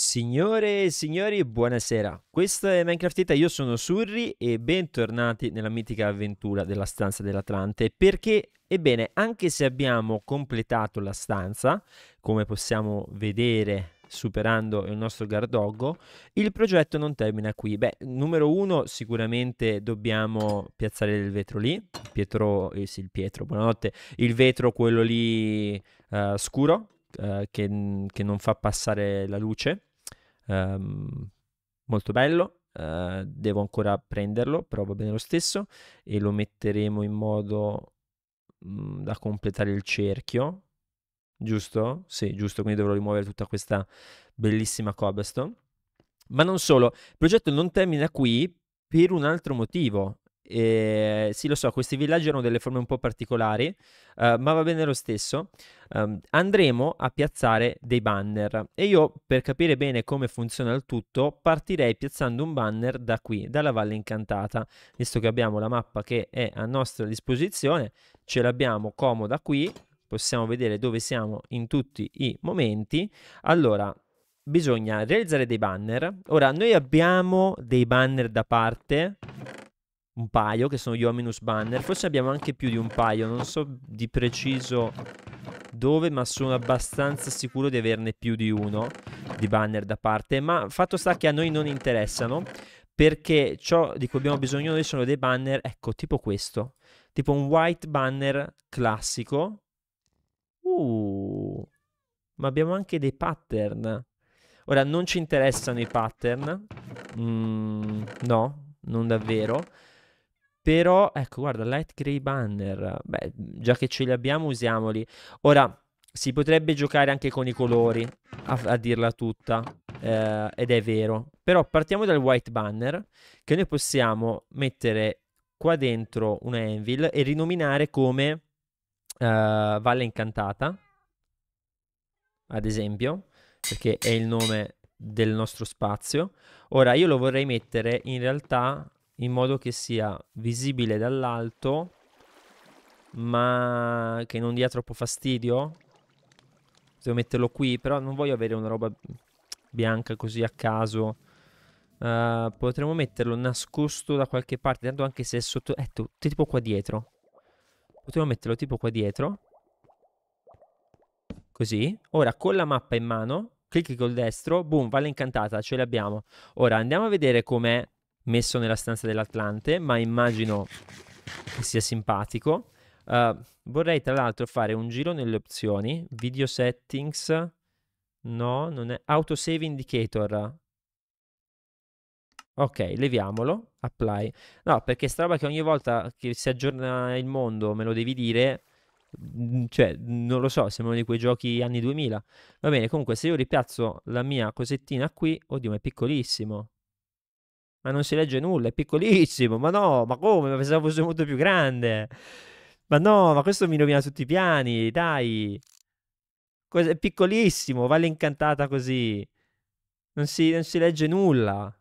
Signore e signori, buonasera. Questo è Minecraftita, io sono Surri e bentornati nella mitica avventura della stanza dell'Atlante. Perché, ebbene, anche se abbiamo completato la stanza, come possiamo vedere superando il nostro gardoggo, il progetto non termina qui. Beh, numero uno, sicuramente dobbiamo piazzare il vetro lì, Pietro, eh, sì, il Pietro, buonanotte, il vetro quello lì eh, scuro, eh, che, che, non fa passare la luce Um, molto bello, uh, devo ancora prenderlo, però va bene lo stesso e lo metteremo in modo mh, mm, da completare il cerchio, giusto? Sì, giusto, quindi dovrò rimuovere tutta questa bellissima cobblestone. Ma non solo, il progetto non termina qui per un altro motivo, e, ehm, sì, lo so, questi villaggi hanno delle forme un po' particolari, uh, ma va bene lo stesso. Um, andremo a piazzare dei banner e io per capire bene come funziona il tutto partirei piazzando un banner da qui, dalla Valle Incantata, visto che abbiamo la mappa che è a nostra disposizione, ce l'abbiamo comoda qui, possiamo vedere dove siamo in tutti i momenti. Allora, bisogna realizzare dei banner. Ora, noi abbiamo dei banner da parte un paio che sono gli Ominous Banner. Forse abbiamo anche più di un paio, non so di preciso dove, ma sono abbastanza sicuro di averne più di uno di banner da parte. Ma fatto sta che a noi non interessano perché ciò di cui abbiamo bisogno noi sono dei banner, ecco, tipo questo, tipo un white banner classico. Uh, ma abbiamo anche dei pattern. Ora, non ci interessano i pattern. Mm, no, non davvero. Però, ecco, guarda, light gray banner, beh, già che ce li abbiamo usiamoli. Ora, si potrebbe giocare anche con i colori, a, a dirla tutta, eh, ed è vero. Però partiamo dal white banner, che noi possiamo mettere qua dentro una anvil e rinominare come uh, Valle Incantata, ad esempio, perché è il nome del nostro spazio. Ora io lo vorrei mettere in realtà in modo che sia visibile dall'alto ma che non dia troppo fastidio devo metterlo qui però non voglio avere una roba bianca così a caso uh, potremmo metterlo nascosto da qualche parte tanto anche se è sotto eh, tu, tipo qua dietro potremmo metterlo tipo qua dietro così ora con la mappa in mano clicchi col destro boom valla incantata ce l'abbiamo ora andiamo a vedere com'è messo nella stanza dell'Atlante, ma immagino che sia simpatico. Uh, vorrei tra l'altro fare un giro nelle opzioni, video settings, no, non è, autosave indicator. Ok, leviamolo, apply. No, perché sta roba che ogni volta che si aggiorna il mondo me lo devi dire, mm, cioè, non lo so, sembra di quei giochi anni 2000. Va bene, comunque se io ripiazzo la mia cosettina qui, oddio, ma è piccolissimo ma non si legge nulla, è piccolissimo, ma no, ma come? Ma pensavo fosse molto più grande. Ma no, ma questo mi rovina tutti i piani, dai. È piccolissimo, vale Incantata così. Non si, non si legge nulla.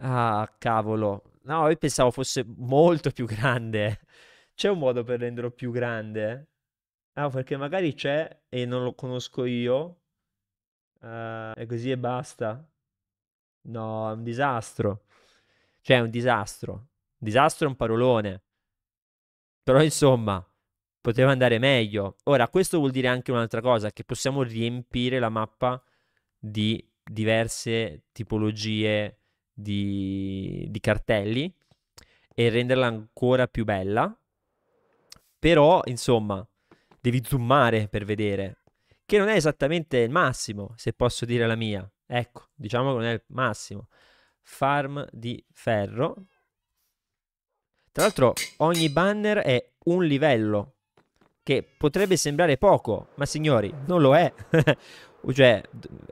Ah, cavolo. No, io pensavo fosse molto più grande. C'è un modo per renderlo più grande? Ah, perché magari c'è e non lo conosco io. Uh, e così e basta. No, è un disastro. Cioè, è un disastro. Disastro è un parolone. Però, insomma, poteva andare meglio. Ora, questo vuol dire anche un'altra cosa, che possiamo riempire la mappa di diverse tipologie di, di cartelli e renderla ancora più bella. Però, insomma, devi zoomare per vedere, che non è esattamente il massimo, se posso dire la mia. Ecco, diciamo che non è il massimo. Farm di ferro. Tra l'altro ogni banner è un livello, che potrebbe sembrare poco, ma signori, non lo è. cioè,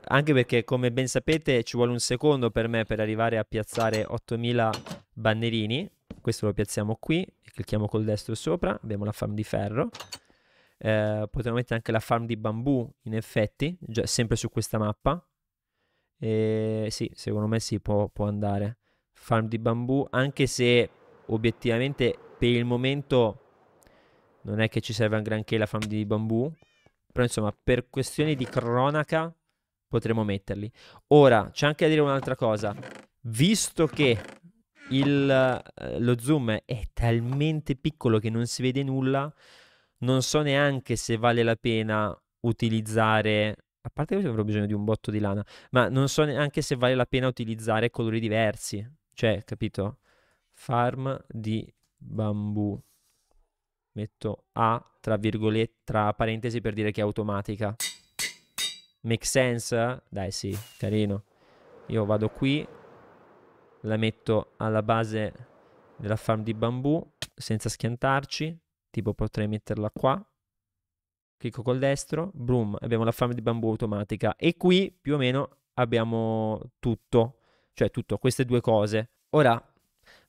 anche perché come ben sapete ci vuole un secondo per me per arrivare a piazzare 8000 bannerini. Questo lo piazziamo qui e clicchiamo col destro sopra, abbiamo la farm di ferro. Eh, potremmo mettere anche la farm di bambù, in effetti, sempre su questa mappa, e sì, secondo me si può, può andare. Farm di bambù, anche se obiettivamente per il momento non è che ci serve un granché la farm di bambù, però insomma per questioni di cronaca potremmo metterli. Ora, c'è anche da dire un'altra cosa. Visto che il, eh, lo zoom è talmente piccolo che non si vede nulla, non so neanche se vale la pena utilizzare a parte che avrò bisogno di un botto di lana, ma non so neanche se vale la pena utilizzare colori diversi. Cioè, capito? Farm di bambù. Metto A tra virgolette, tra parentesi per dire che è automatica. Make sense? Dai, sì, carino. Io vado qui, la metto alla base della farm di bambù senza schiantarci. Tipo potrei metterla qua clicco col destro, boom, abbiamo la fame di bambù automatica e qui più o meno abbiamo tutto, cioè tutto, queste due cose. Ora,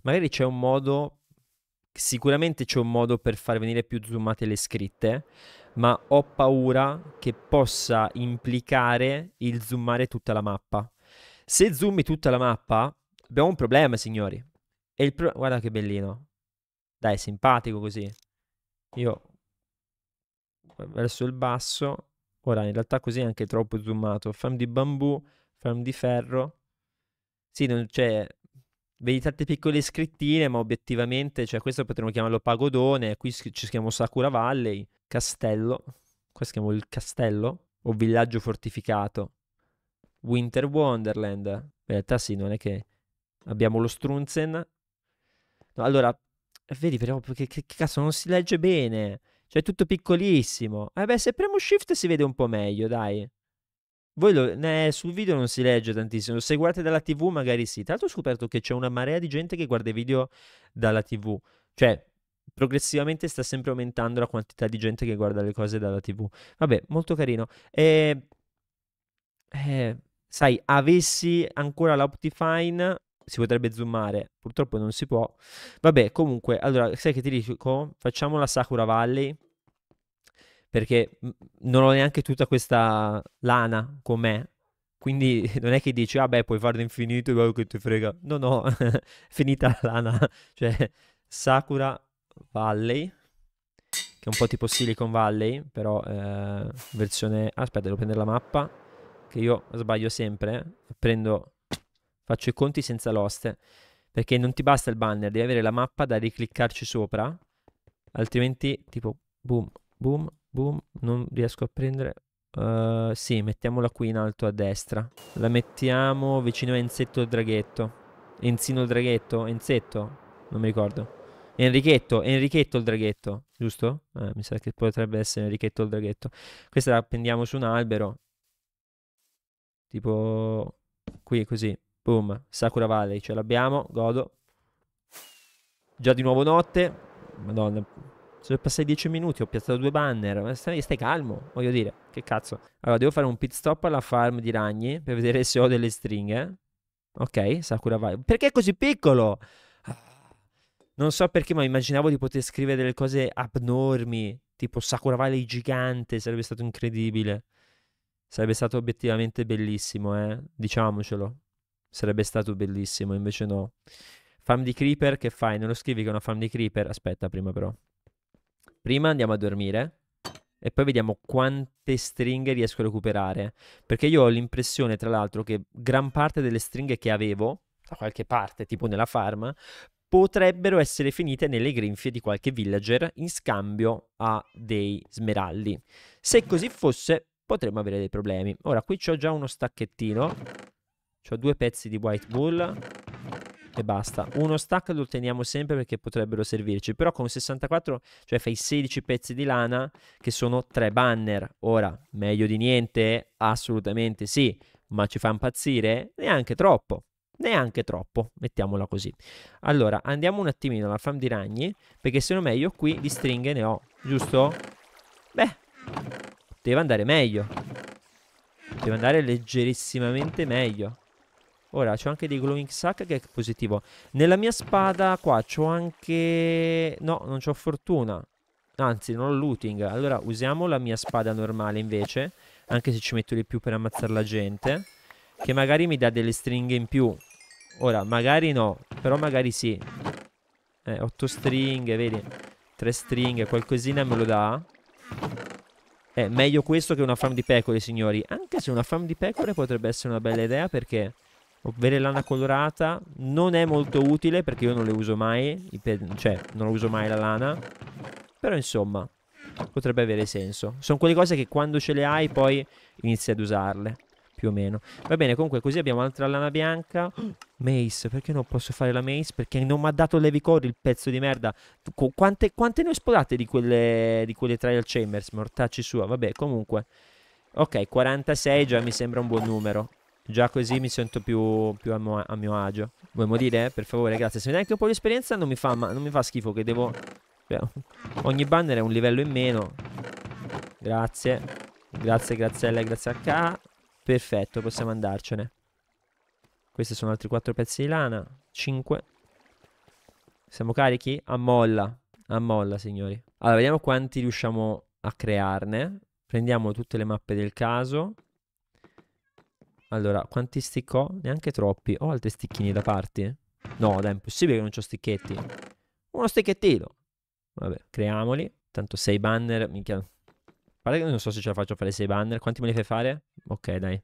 magari c'è un modo, sicuramente c'è un modo per far venire più zoomate le scritte, ma ho paura che possa implicare il zoomare tutta la mappa. Se zoomi tutta la mappa, abbiamo un problema, signori. E il pro- Guarda che bellino. Dai, simpatico così. Io eh, verso il basso. Ora in realtà così è anche troppo zoomato. Frame di bambù, frame di ferro. Sì, non c'è... Cioè, vedi tante piccole scrittine, ma obiettivamente, cioè questo potremmo chiamarlo pagodone, qui ci scriviamo Sakura Valley, castello, qua scriviamo il castello o villaggio fortificato. Winter Wonderland, in realtà sì, non è che abbiamo lo Strunzen. No, allora, vedi però che, che cazzo non si legge bene. Cioè, tutto piccolissimo. Eh beh, se premo shift si vede un po' meglio, dai. Voi lo, né, sul video non si legge tantissimo, se guardate dalla TV magari sì. Tra l'altro ho scoperto che c'è una marea di gente che guarda i video dalla TV. Cioè, progressivamente sta sempre aumentando la quantità di gente che guarda le cose dalla TV. Vabbè, molto carino. E, ehm, eh, sai, avessi ancora l'Optifine, si potrebbe zoomare, purtroppo non si può. Vabbè, comunque, allora, sai che ti dico? Facciamo la Sakura Valley, perché non ho neanche tutta questa lana con me, quindi non è che dici, ah puoi farlo infinito, guarda che ti frega. No, no, finita la lana. Cioè, Sakura Valley, che è un po' tipo Silicon Valley, però eh, versione... Aspetta, devo prendere la mappa, che io sbaglio sempre. Prendo Faccio i conti senza l'oste perché non ti basta il banner, devi avere la mappa da ricliccarci sopra, altrimenti tipo boom, boom, boom, non riesco a prendere... Uh, sì, mettiamola qui in alto a destra. La mettiamo vicino a insetto il draghetto. Enzino il draghetto? Enzetto? Non mi ricordo. Enrichetto, Enrichetto il draghetto, giusto? Eh, mi sa che potrebbe essere Enrichetto il draghetto. Questa la appendiamo su un albero. Tipo qui, così. Boom, Sakura Valley, ce l'abbiamo, godo. Già di nuovo notte. Madonna, sono passati dieci minuti, ho piazzato due banner. stai, stai, calmo, voglio dire, che cazzo. Allora, devo fare un pit stop alla farm di ragni per vedere se ho delle stringhe. Ok, Sakura Valley. Perché è così piccolo? Non so perché, ma immaginavo di poter scrivere delle cose abnormi, tipo Sakura Valley gigante, sarebbe stato incredibile. Sarebbe stato obiettivamente bellissimo, eh? Diciamocelo. Sarebbe stato bellissimo, invece no. Farm di Creeper, che fai? Non lo scrivi che è una farm di Creeper? Aspetta, prima però. Prima andiamo a dormire e poi vediamo quante stringhe riesco a recuperare. Perché io ho l'impressione, tra l'altro, che gran parte delle stringhe che avevo, da qualche parte, tipo nella farm, potrebbero essere finite nelle grinfie di qualche villager in scambio a dei smeraldi. Se così fosse, potremmo avere dei problemi. Ora, qui ho già uno stacchettino ho due pezzi di White Bull e basta. Uno stack lo teniamo sempre perché potrebbero servirci, però con 64, cioè fai 16 pezzi di lana che sono tre banner. Ora, meglio di niente? Assolutamente sì, ma ci fa impazzire? Neanche troppo. Neanche troppo, mettiamola così. Allora, andiamo un attimino alla farm di ragni, perché se no meglio qui di stringhe ne ho, giusto? Beh, poteva andare meglio. Poteva andare leggerissimamente meglio. Ora c'ho anche dei glowing sack che è positivo. Nella mia spada qua c'ho anche... No, non c'ho fortuna. Anzi, non ho looting. Allora usiamo la mia spada normale invece. Anche se ci metto di più per ammazzare la gente. Che magari mi dà delle stringhe in più. Ora, magari no. Però magari sì. Eh, 8 stringhe, vedi? 3 stringhe, qualcosina me lo dà. Eh, meglio questo che una farm di pecore, signori. Anche se una farm di pecore potrebbe essere una bella idea perché ovvero lana colorata non è molto utile perché io non le uso mai cioè non uso mai la lana però insomma potrebbe avere senso sono quelle cose che quando ce le hai poi inizi ad usarle più o meno va bene comunque così abbiamo un'altra lana bianca mace perché non posso fare la mace perché non mi ha dato l'evicor il pezzo di merda Qu quante, quante, ne ho esplodate di quelle di quelle trial chambers mortacci sua vabbè comunque ok 46 già mi sembra un buon numero Già così mi sento più, più a, mio, a, mio, agio. Vuoi morire? Per favore, grazie. Se mi dai anche un po' di esperienza non mi fa, ma, non mi fa schifo che devo... Beh, cioè, ogni banner è un livello in meno. Grazie. Grazie, grazie a lei, grazie a K. Perfetto, possiamo andarcene. Questi sono altri 4 pezzi di lana. 5. Siamo carichi? A molla. A molla, signori. Allora, vediamo quanti riusciamo a crearne. Prendiamo tutte le mappe del caso. Allora, quanti stick ho? Neanche troppi. Ho altri sticchini da parte? No, dai, è impossibile che non ho sticchetti. Uno stickettino. Vabbè, creiamoli. Tanto sei banner, minchia. A che non so se ce la faccio a fare sei banner. Quanti me li fai fare? Ok, dai.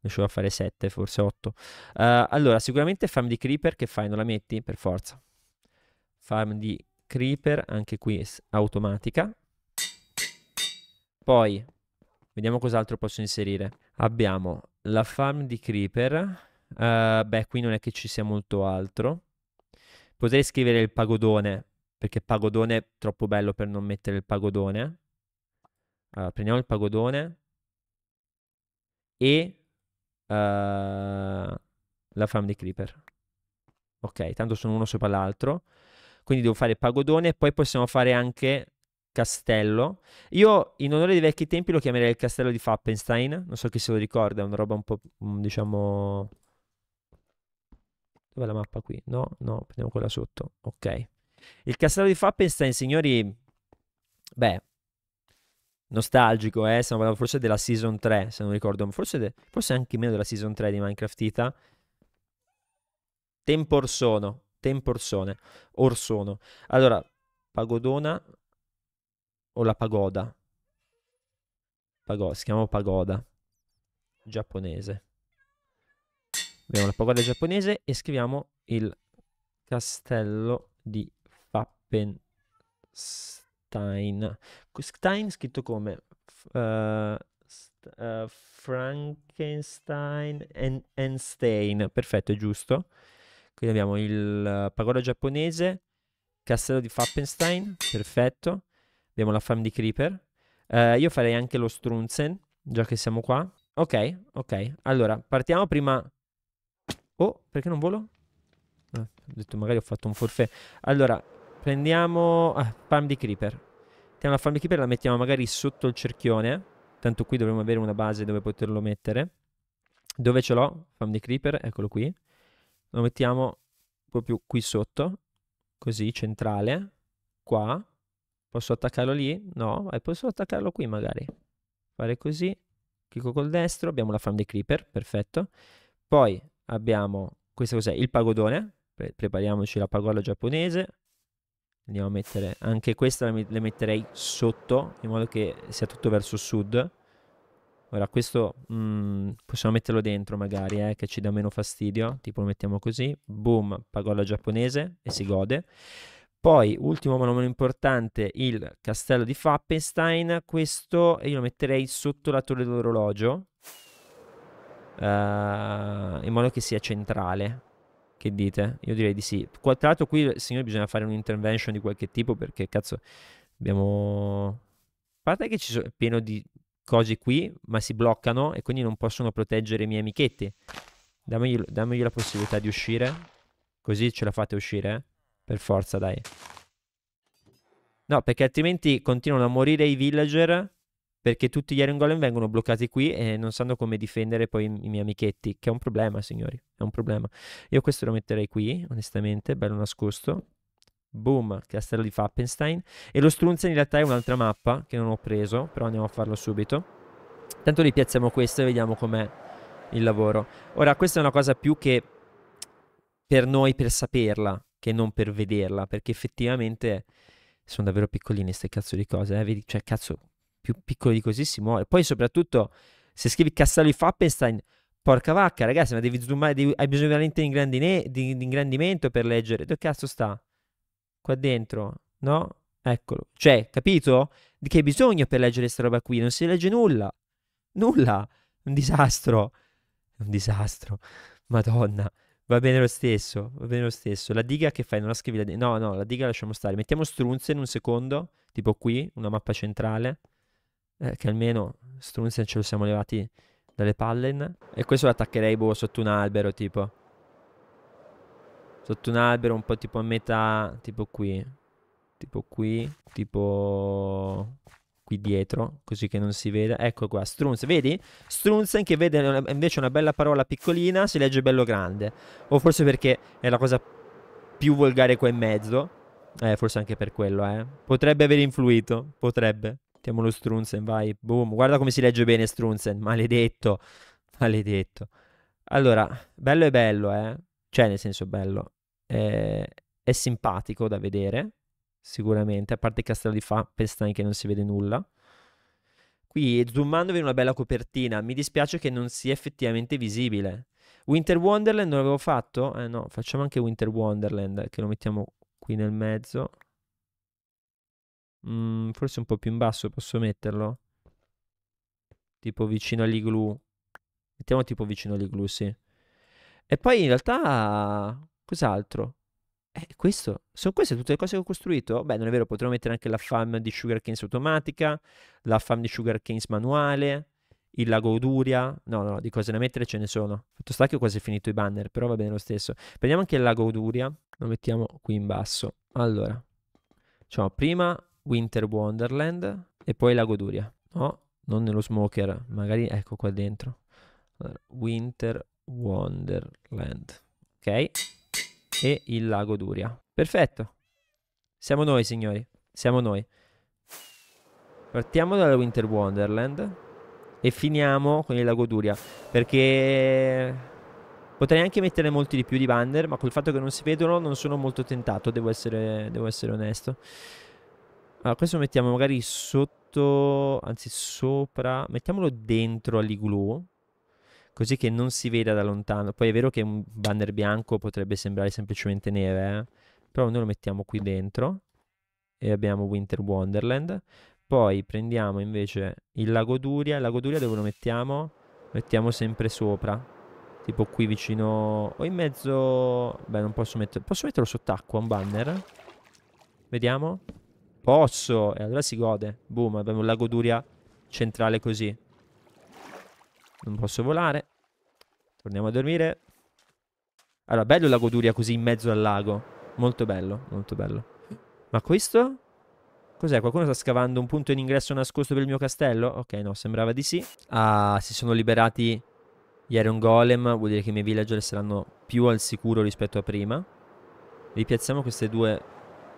Riuscivo a fare 7, forse 8. Uh, eh, allora, sicuramente farm di creeper che fai? Non la metti? Per forza. Farm di creeper, anche qui automatica. Poi Vediamo cos'altro posso inserire. Abbiamo la farm di Creeper. Uh, beh, qui non è che ci sia molto altro. Potrei scrivere il pagodone, perché pagodone è troppo bello per non mettere il pagodone. Allora, prendiamo il pagodone e uh, la farm di Creeper. Ok, tanto sono uno sopra l'altro. Quindi devo fare pagodone e poi possiamo fare anche castello. Io in onore dei vecchi tempi lo chiamerei il castello di Fappenstein. Non so chi se lo ricorda, è una roba un po' mm, diciamo. Dov'è la mappa qui? No, no, prendiamo quella sotto. Ok. Il castello di Fappenstein, signori, beh, nostalgico, eh. Stiamo parlando forse della season 3, se non ricordo, forse, de... forse anche meno della season 3 di Minecraft Ita. Tempor sono, Tempo sono, or sono. Allora, pagodona, o la pagoda? Pagoda, si chiama pagoda giapponese. Abbiamo la pagoda giapponese e scriviamo il castello di Fappenstein. Stein scritto come uh, st- uh, Frankenstein and, Stein. Perfetto, è giusto. Quindi abbiamo il uh, pagoda giapponese, castello di Fappenstein, perfetto. Abbiamo la farm di Creeper. Uh, io farei anche lo Strunzen, già che siamo qua. Ok, ok. Allora, partiamo prima... Oh, perché non volo? Ah, ho detto, magari ho fatto un forfè. Allora, prendiamo... Ah, farm di Creeper. Prendiamo la farm di Creeper la mettiamo magari sotto il cerchione. Tanto qui dovremmo avere una base dove poterlo mettere. Dove ce l'ho? Farm di Creeper, eccolo qui. Lo mettiamo proprio qui sotto. Così, centrale. Qua. Posso attaccarlo lì? No, e posso attaccarlo qui magari. Fare così, clicco col destro, abbiamo la farm dei creeper, perfetto. Poi abbiamo, questo cos'è? Il pagodone, Pre prepariamoci la pagola giapponese. Andiamo a mettere, anche questa la, la metterei sotto, in modo che sia tutto verso sud. Ora questo mm, possiamo metterlo dentro magari, eh, che ci dà meno fastidio, tipo lo mettiamo così, boom, pagola giapponese e si gode. Poi, ultimo ma non meno importante, il castello di Fappenstein. Questo io lo metterei sotto la torre dell'orologio, uh, in modo che sia centrale. Che dite? Io direi di sì. Qua, tra l'altro qui, signore, bisogna fare un intervention di qualche tipo perché, cazzo, abbiamo... A parte che ci sono pieno di cose qui, ma si bloccano e quindi non possono proteggere i miei amichetti. Dammi, dammogli la possibilità di uscire. Così ce la fate uscire, eh? Per forza, dai. No, perché altrimenti continuano a morire i villager perché tutti gli Iron Golem vengono bloccati qui e non sanno come difendere poi i miei amichetti, che è un problema, signori, è un problema. Io questo lo metterei qui, onestamente, bello nascosto. Boom, castello di Fappenstein. E lo Strunzen in realtà è un'altra mappa che non ho preso, però andiamo a farlo subito. Tanto ripiazziamo questo e vediamo com'è il lavoro. Ora, questa è una cosa più che per noi per saperla, che non per vederla, perché effettivamente sono davvero piccoline queste cazzo di cose, eh? cioè cazzo, più piccolo di così si muore. Poi soprattutto se scrivi Castello di Fappenstein, porca vacca, ragazzi, ma devi zoomare, devi, hai bisogno veramente di, ingrandine- di, di ingrandimento per leggere. Dove cazzo sta? Qua dentro, no? Eccolo. Cioè, capito? Di che bisogno per leggere questa roba qui? Non si legge nulla. Nulla. Un disastro. Un disastro. Madonna. Va bene lo stesso, va bene lo stesso. La diga che fai? Non la scrivi la diga? No, no, la diga lasciamo stare. Mettiamo strunze in un secondo, tipo qui, una mappa centrale, eh, che almeno strunze ce lo siamo levati dalle palle. E questo lo attaccherei, boh, sotto un albero, tipo. Sotto un albero, un po' tipo a metà, tipo qui. Tipo qui, tipo qui dietro, così che non si veda. Ecco qua, Strunz, vedi? Strunzen che vede invece una bella parola piccolina, si legge bello grande. O forse perché è la cosa più volgare qua in mezzo. Eh, forse anche per quello, eh. Potrebbe aver influito, potrebbe. Mettiamo lo Strunzen, vai. Boom, guarda come si legge bene Strunzen, maledetto. Maledetto. Allora, bello è bello, eh. Cioè, nel senso bello. Eh, è simpatico da vedere sicuramente, a parte Castello di Fa, Pestani che non si vede nulla. Qui, zoomandovi una bella copertina, mi dispiace che non sia effettivamente visibile. Winter Wonderland non l'avevo fatto? Eh no, facciamo anche Winter Wonderland, che lo mettiamo qui nel mezzo. Mm, forse un po' più in basso posso metterlo. Tipo vicino agli glue. Mettiamo tipo vicino agli glue, sì. E poi in realtà... Cos'altro? Eh, questo, sono queste tutte le cose che ho costruito. Beh, non è vero, potremmo mettere anche la FAM di Sugar Canes automatica, la FAM di Sugar Canes manuale, il lago Uduria. No, no, di cose da mettere ce ne sono. Fatto sta che ho quasi finito i banner, però va bene lo stesso. Prendiamo anche il lago Uduria, lo mettiamo qui in basso. Allora, diciamo prima Winter Wonderland e poi lago Uduria. No, non nello smoker, magari ecco qua dentro. Allora, Winter Wonderland. Ok e il lago Duria. Perfetto. Siamo noi, signori. Siamo noi. Partiamo dalla Winter Wonderland e finiamo con il lago Duria, perché potrei anche mettere molti di più di banner, ma col fatto che non si vedono non sono molto tentato, devo essere, devo essere onesto. Allora, questo lo mettiamo magari sotto, anzi sopra, mettiamolo dentro all'igloo così che non si veda da lontano. Poi è vero che un banner bianco potrebbe sembrare semplicemente neve, eh? però noi lo mettiamo qui dentro e abbiamo Winter Wonderland. Poi prendiamo invece il Lago Duria. Il Lago Duria dove lo mettiamo? Lo mettiamo sempre sopra, tipo qui vicino o in mezzo... Beh, non posso metterlo... Posso metterlo sott'acqua un banner? Vediamo. Posso! E allora si gode. Boom, abbiamo il Lago Duria centrale così. Non posso volare. Torniamo a dormire. Allora, bello la goduria così in mezzo al lago. Molto bello, molto bello. Ma questo? Cos'è? Qualcuno sta scavando un punto in ingresso nascosto per il mio castello? Ok, no, sembrava di sì. Ah, si sono liberati gli Iron Golem. Vuol dire che i miei villager saranno più al sicuro rispetto a prima. Ripiazziamo queste due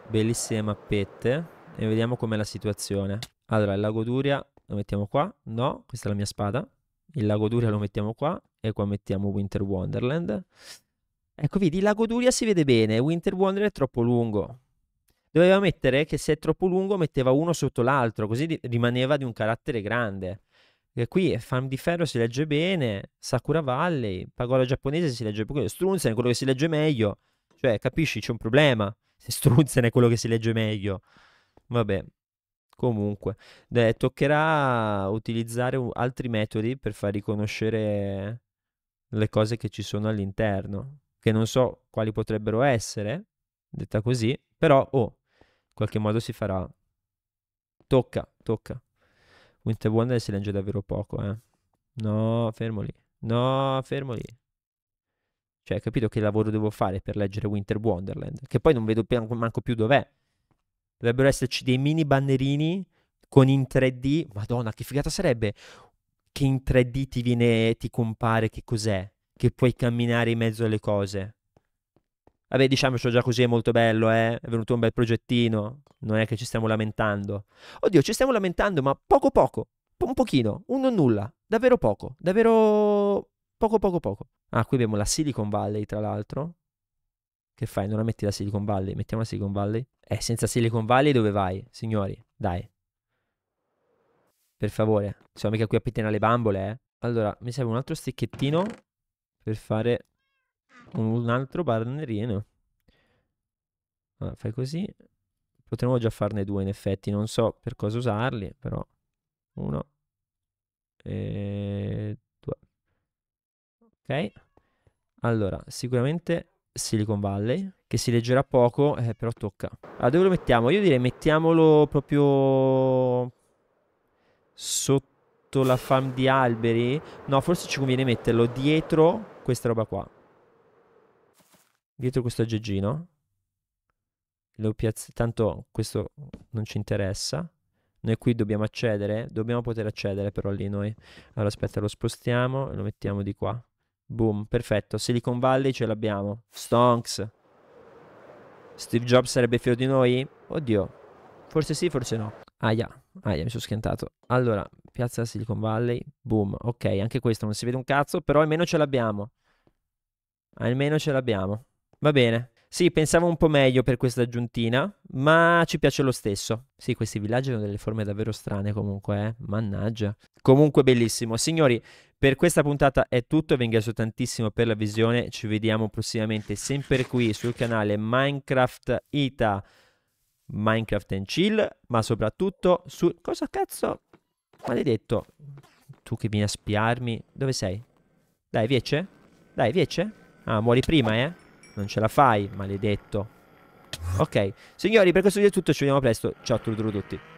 bellissime mappette. E vediamo com'è la situazione. Allora, il lago Duria lo mettiamo qua. No, questa è la mia spada. Il Lago Duria lo mettiamo qua e qua mettiamo Winter Wonderland. Ecco, vedi, il Lago Duria si vede bene, Winter Wonderland è troppo lungo. Doveva mettere che se è troppo lungo metteva uno sotto l'altro, così rimaneva di un carattere grande. E qui è Farm di Ferro si legge bene, Sakura Valley, Pagola giapponese si legge bene, Strunzen è quello che si legge meglio. Cioè, capisci, c'è un problema. Se Strunzen è quello che si legge meglio. Vabbè, Comunque, eh, toccherà utilizzare altri metodi per far riconoscere le cose che ci sono all'interno, che non so quali potrebbero essere, detta così, però oh, in qualche modo si farà. Tocca, tocca. Winter Wonder si legge davvero poco, eh. No, fermo lì. No, fermo lì. Cioè, capito che lavoro devo fare per leggere Winter Wonderland? Che poi non vedo manco più dov'è dovrebbero esserci dei mini bannerini con in 3D. Madonna, che figata sarebbe che in 3D ti viene, ti compare che cos'è, che puoi camminare in mezzo alle cose. Vabbè, diciamocelo già così, è molto bello, eh? è venuto un bel progettino, non è che ci stiamo lamentando. Oddio, ci stiamo lamentando, ma poco poco, un pochino, un non nulla, davvero poco, davvero poco poco poco. Ah, qui abbiamo la Silicon Valley, tra l'altro, che fai? Non la metti la Silicon Valley? Mettiamo la Silicon Valley? Eh, senza Silicon Valley dove vai, signori? Dai. Per favore. Siamo mica qui a pettinare le bambole, eh. Allora, mi serve un altro stecchettino per fare un altro barnerino. Allora, fai così. Potremmo già farne due in effetti, non so per cosa usarli, però uno e due. Ok. Allora, sicuramente Silicon Valley, che si leggerà poco, eh, però tocca. Allora, dove lo mettiamo? Io direi mettiamolo proprio sotto la farm di alberi. No, forse ci conviene metterlo dietro questa roba qua. Dietro questo aggeggino. Lo piazz- tanto questo non ci interessa. Noi qui dobbiamo accedere, dobbiamo poter accedere però lì noi. Allora aspetta, lo spostiamo e lo mettiamo di qua. Boom, perfetto. Silicon Valley ce l'abbiamo. Stonks. Steve Jobs sarebbe fiero di noi? Oddio. Forse sì, forse no. Aia, aia, mi sono schiantato. Allora, piazza Silicon Valley. Boom, ok, anche questo non si vede un cazzo, però almeno ce l'abbiamo. Almeno ce l'abbiamo. Va bene. Sì, pensavo un po' meglio per questa aggiuntina, ma ci piace lo stesso. Sì, questi villaggi hanno delle forme davvero strane comunque, eh? Mannaggia. Comunque bellissimo. Signori, per questa puntata è tutto, vi ringrazio tantissimo per la visione, ci vediamo prossimamente sempre qui sul canale Minecraft Ita, Minecraft and Chill, ma soprattutto su... Cosa cazzo? Maledetto, tu che vieni a spiarmi, dove sei? Dai, viece? Dai, viece? Ah, muori prima, eh? Non ce la fai, maledetto. Ok, signori, per questo video è tutto, ci vediamo presto, ciao a tutti.